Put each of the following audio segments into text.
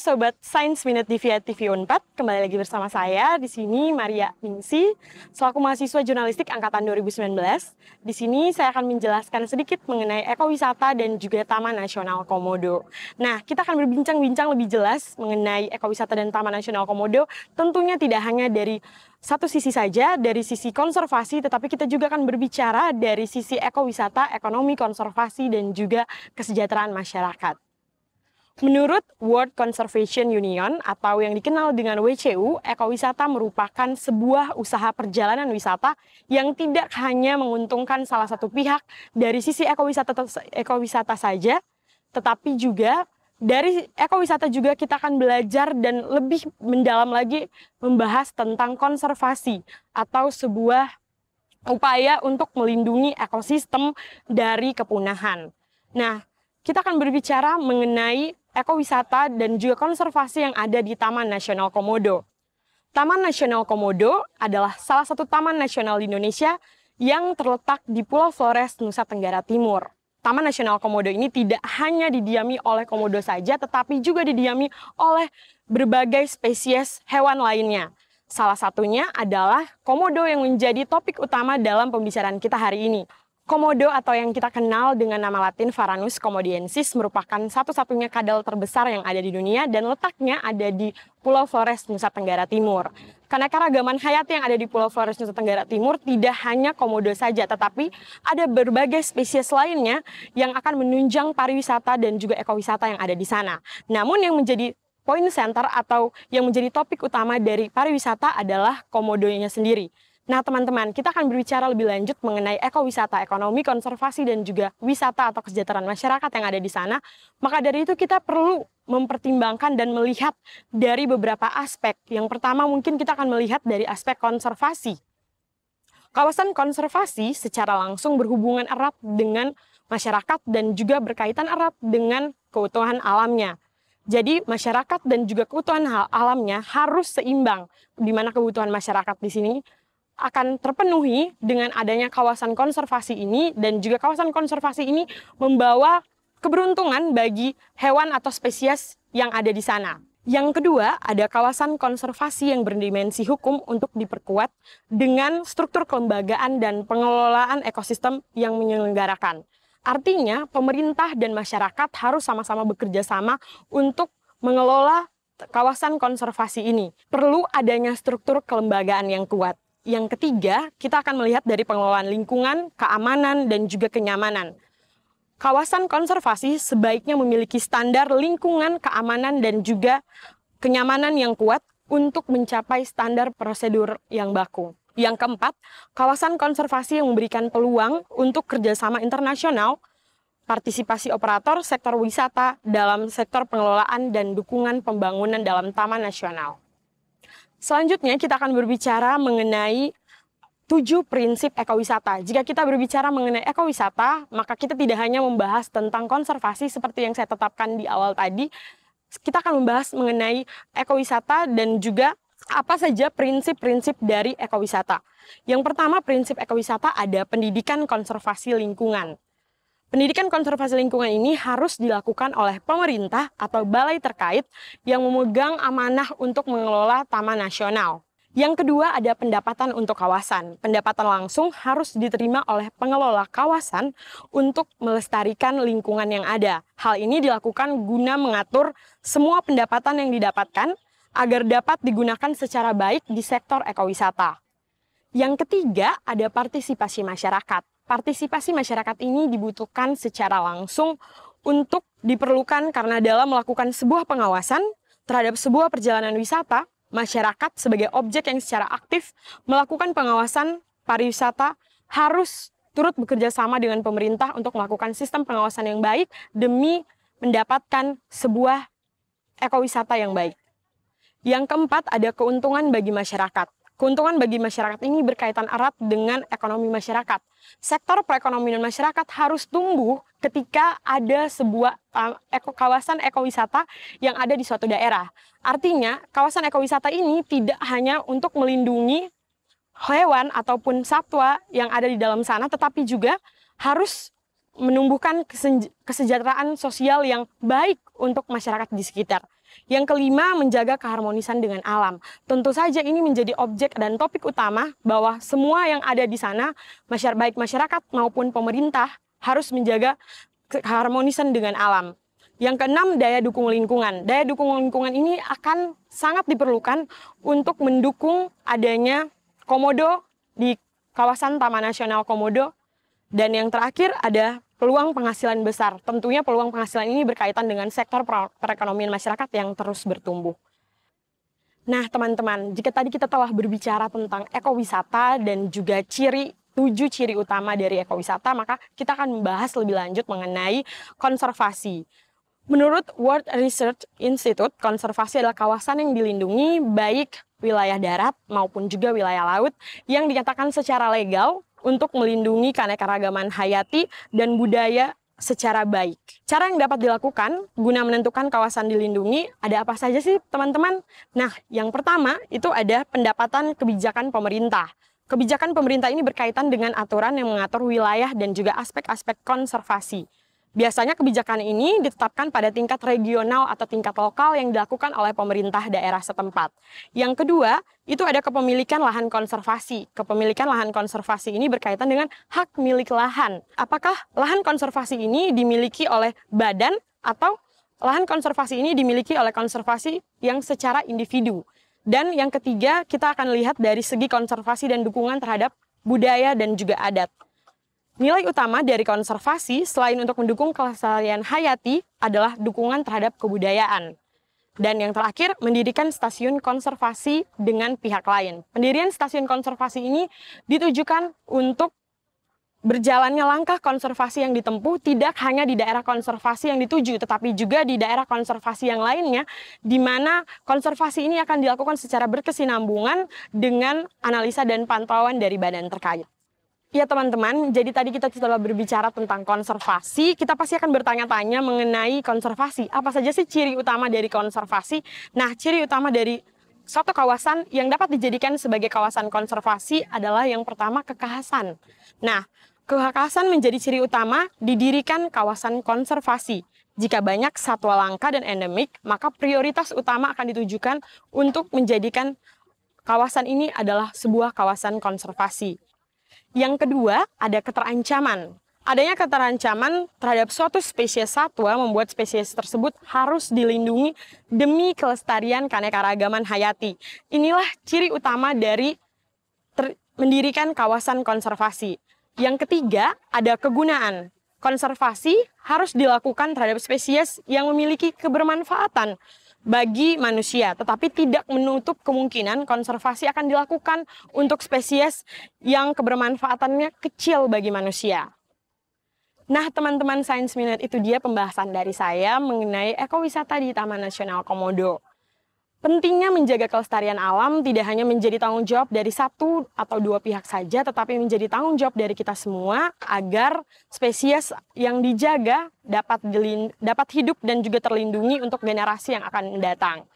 sobat Science Minute di via TV 4 kembali lagi bersama saya di sini Maria Minsi selaku mahasiswa jurnalistik angkatan 2019. Di sini saya akan menjelaskan sedikit mengenai ekowisata dan juga Taman Nasional Komodo. Nah, kita akan berbincang-bincang lebih jelas mengenai ekowisata dan Taman Nasional Komodo tentunya tidak hanya dari satu sisi saja dari sisi konservasi, tetapi kita juga akan berbicara dari sisi ekowisata, ekonomi konservasi, dan juga kesejahteraan masyarakat. Menurut World Conservation Union atau yang dikenal dengan WCU, ekowisata merupakan sebuah usaha perjalanan wisata yang tidak hanya menguntungkan salah satu pihak dari sisi ekowisata ekowisata saja, tetapi juga dari ekowisata juga kita akan belajar dan lebih mendalam lagi membahas tentang konservasi atau sebuah upaya untuk melindungi ekosistem dari kepunahan. Nah, kita akan berbicara mengenai ekowisata dan juga konservasi yang ada di Taman Nasional Komodo. Taman Nasional Komodo adalah salah satu taman nasional di Indonesia yang terletak di Pulau Flores, Nusa Tenggara Timur. Taman Nasional Komodo ini tidak hanya didiami oleh komodo saja, tetapi juga didiami oleh berbagai spesies hewan lainnya. Salah satunya adalah komodo yang menjadi topik utama dalam pembicaraan kita hari ini. Komodo atau yang kita kenal dengan nama latin Varanus komodiensis merupakan satu-satunya kadal terbesar yang ada di dunia dan letaknya ada di Pulau Flores, Nusa Tenggara Timur. Karena keragaman hayati yang ada di Pulau Flores, Nusa Tenggara Timur tidak hanya komodo saja, tetapi ada berbagai spesies lainnya yang akan menunjang pariwisata dan juga ekowisata yang ada di sana. Namun yang menjadi poin center atau yang menjadi topik utama dari pariwisata adalah komodonya sendiri. Nah, teman-teman, kita akan berbicara lebih lanjut mengenai ekowisata, ekonomi, konservasi, dan juga wisata atau kesejahteraan masyarakat yang ada di sana. Maka dari itu kita perlu mempertimbangkan dan melihat dari beberapa aspek. Yang pertama mungkin kita akan melihat dari aspek konservasi. Kawasan konservasi secara langsung berhubungan erat dengan masyarakat dan juga berkaitan erat dengan keutuhan alamnya. Jadi masyarakat dan juga keutuhan alamnya harus seimbang di mana kebutuhan masyarakat di sini akan terpenuhi dengan adanya kawasan konservasi ini dan juga kawasan konservasi ini membawa keberuntungan bagi hewan atau spesies yang ada di sana. Yang kedua, ada kawasan konservasi yang berdimensi hukum untuk diperkuat dengan struktur kelembagaan dan pengelolaan ekosistem yang menyelenggarakan. Artinya, pemerintah dan masyarakat harus sama-sama bekerja sama untuk mengelola kawasan konservasi ini. Perlu adanya struktur kelembagaan yang kuat yang ketiga, kita akan melihat dari pengelolaan lingkungan, keamanan, dan juga kenyamanan. Kawasan konservasi sebaiknya memiliki standar lingkungan, keamanan, dan juga kenyamanan yang kuat untuk mencapai standar prosedur yang baku. Yang keempat, kawasan konservasi yang memberikan peluang untuk kerjasama internasional, partisipasi operator sektor wisata dalam sektor pengelolaan dan dukungan pembangunan dalam taman nasional. Selanjutnya kita akan berbicara mengenai tujuh prinsip ekowisata. Jika kita berbicara mengenai ekowisata, maka kita tidak hanya membahas tentang konservasi seperti yang saya tetapkan di awal tadi. Kita akan membahas mengenai ekowisata dan juga apa saja prinsip-prinsip dari ekowisata. Yang pertama, prinsip ekowisata ada pendidikan konservasi lingkungan. Pendidikan konservasi lingkungan ini harus dilakukan oleh pemerintah atau balai terkait yang memegang amanah untuk mengelola taman nasional. Yang kedua ada pendapatan untuk kawasan. Pendapatan langsung harus diterima oleh pengelola kawasan untuk melestarikan lingkungan yang ada. Hal ini dilakukan guna mengatur semua pendapatan yang didapatkan agar dapat digunakan secara baik di sektor ekowisata. Yang ketiga ada partisipasi masyarakat partisipasi masyarakat ini dibutuhkan secara langsung untuk diperlukan karena dalam melakukan sebuah pengawasan terhadap sebuah perjalanan wisata, masyarakat sebagai objek yang secara aktif melakukan pengawasan pariwisata harus turut bekerja sama dengan pemerintah untuk melakukan sistem pengawasan yang baik demi mendapatkan sebuah ekowisata yang baik. Yang keempat, ada keuntungan bagi masyarakat. Keuntungan bagi masyarakat ini berkaitan erat dengan ekonomi masyarakat. Sektor perekonomian masyarakat harus tumbuh ketika ada sebuah uh, kawasan ekowisata yang ada di suatu daerah. Artinya, kawasan ekowisata ini tidak hanya untuk melindungi hewan ataupun satwa yang ada di dalam sana, tetapi juga harus menumbuhkan kesejahteraan sosial yang baik untuk masyarakat di sekitar. Yang kelima, menjaga keharmonisan dengan alam. Tentu saja ini menjadi objek dan topik utama bahwa semua yang ada di sana, masyarakat, baik masyarakat maupun pemerintah, harus menjaga keharmonisan dengan alam. Yang keenam, daya dukung lingkungan. Daya dukung lingkungan ini akan sangat diperlukan untuk mendukung adanya komodo di kawasan Taman Nasional Komodo. Dan yang terakhir ada peluang penghasilan besar. Tentunya peluang penghasilan ini berkaitan dengan sektor perekonomian masyarakat yang terus bertumbuh. Nah, teman-teman, jika tadi kita telah berbicara tentang ekowisata dan juga ciri tujuh ciri utama dari ekowisata, maka kita akan membahas lebih lanjut mengenai konservasi. Menurut World Research Institute, konservasi adalah kawasan yang dilindungi baik wilayah darat maupun juga wilayah laut yang dinyatakan secara legal untuk melindungi keanekaragaman hayati dan budaya secara baik. Cara yang dapat dilakukan guna menentukan kawasan dilindungi ada apa saja sih teman-teman? Nah, yang pertama itu ada pendapatan kebijakan pemerintah. Kebijakan pemerintah ini berkaitan dengan aturan yang mengatur wilayah dan juga aspek-aspek konservasi. Biasanya kebijakan ini ditetapkan pada tingkat regional atau tingkat lokal yang dilakukan oleh pemerintah daerah setempat. Yang kedua, itu ada kepemilikan lahan konservasi. Kepemilikan lahan konservasi ini berkaitan dengan hak milik lahan. Apakah lahan konservasi ini dimiliki oleh badan atau lahan konservasi ini dimiliki oleh konservasi yang secara individu? Dan yang ketiga, kita akan lihat dari segi konservasi dan dukungan terhadap budaya dan juga adat. Nilai utama dari konservasi selain untuk mendukung kelestarian hayati adalah dukungan terhadap kebudayaan. Dan yang terakhir, mendirikan stasiun konservasi dengan pihak lain. Pendirian stasiun konservasi ini ditujukan untuk berjalannya langkah konservasi yang ditempuh tidak hanya di daerah konservasi yang dituju, tetapi juga di daerah konservasi yang lainnya, di mana konservasi ini akan dilakukan secara berkesinambungan dengan analisa dan pantauan dari badan terkait. Ya teman-teman, jadi tadi kita sudah berbicara tentang konservasi. Kita pasti akan bertanya-tanya mengenai konservasi. Apa saja sih ciri utama dari konservasi? Nah, ciri utama dari suatu kawasan yang dapat dijadikan sebagai kawasan konservasi adalah yang pertama kekhasan. Nah, kekhasan menjadi ciri utama didirikan kawasan konservasi. Jika banyak satwa langka dan endemik, maka prioritas utama akan ditujukan untuk menjadikan kawasan ini adalah sebuah kawasan konservasi. Yang kedua, ada keterancaman. Adanya keterancaman terhadap suatu spesies satwa membuat spesies tersebut harus dilindungi demi kelestarian keanekaragaman hayati. Inilah ciri utama dari mendirikan kawasan konservasi. Yang ketiga, ada kegunaan. Konservasi harus dilakukan terhadap spesies yang memiliki kebermanfaatan bagi manusia, tetapi tidak menutup kemungkinan konservasi akan dilakukan untuk spesies yang kebermanfaatannya kecil bagi manusia. Nah, teman-teman Science Minute itu dia pembahasan dari saya mengenai ekowisata di Taman Nasional Komodo. Pentingnya menjaga kelestarian alam tidak hanya menjadi tanggung jawab dari satu atau dua pihak saja, tetapi menjadi tanggung jawab dari kita semua agar spesies yang dijaga dapat dapat hidup dan juga terlindungi untuk generasi yang akan datang.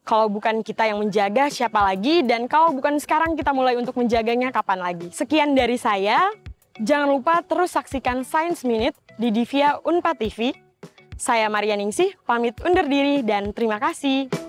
Kalau bukan kita yang menjaga, siapa lagi? Dan kalau bukan sekarang kita mulai untuk menjaganya, kapan lagi? Sekian dari saya. Jangan lupa terus saksikan Science Minute di Divya Unpad TV. Saya Maria Ningsih, pamit undur diri dan terima kasih.